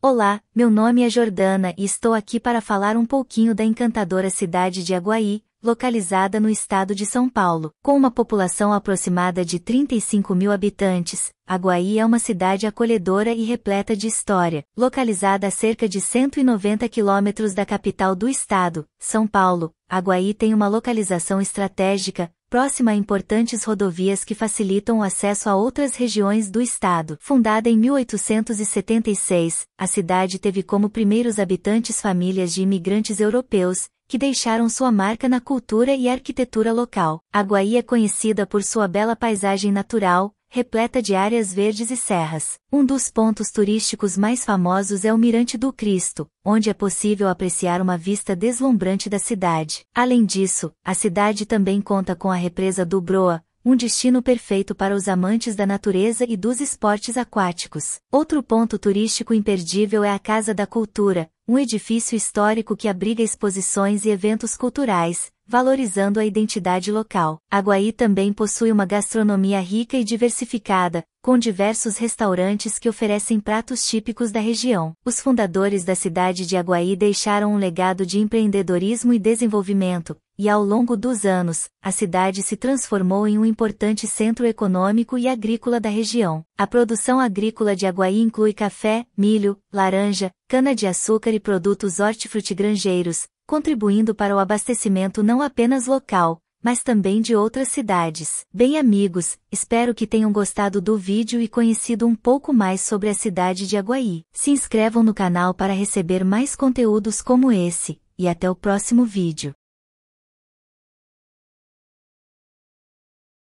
Olá, meu nome é Jordana e estou aqui para falar um pouquinho da encantadora cidade de Aguaí, localizada no estado de São Paulo. Com uma população aproximada de 35 mil habitantes, Aguaí é uma cidade acolhedora e repleta de história, localizada a cerca de 190 quilômetros da capital do estado, São Paulo. Aguaí tem uma localização estratégica, próxima a importantes rodovias que facilitam o acesso a outras regiões do estado. Fundada em 1876, a cidade teve como primeiros habitantes famílias de imigrantes europeus, que deixaram sua marca na cultura e arquitetura local. Guaí é conhecida por sua bela paisagem natural, repleta de áreas verdes e serras. Um dos pontos turísticos mais famosos é o Mirante do Cristo, onde é possível apreciar uma vista deslumbrante da cidade. Além disso, a cidade também conta com a represa do Broa, um destino perfeito para os amantes da natureza e dos esportes aquáticos. Outro ponto turístico imperdível é a Casa da Cultura, um edifício histórico que abriga exposições e eventos culturais, valorizando a identidade local. Aguaí também possui uma gastronomia rica e diversificada, com diversos restaurantes que oferecem pratos típicos da região. Os fundadores da cidade de Aguaí deixaram um legado de empreendedorismo e desenvolvimento, e ao longo dos anos, a cidade se transformou em um importante centro econômico e agrícola da região. A produção agrícola de Aguaí inclui café, milho, laranja, cana-de-açúcar e produtos hortifrutigranjeiros, contribuindo para o abastecimento não apenas local, mas também de outras cidades. Bem amigos, espero que tenham gostado do vídeo e conhecido um pouco mais sobre a cidade de Aguaí. Se inscrevam no canal para receber mais conteúdos como esse, e até o próximo vídeo.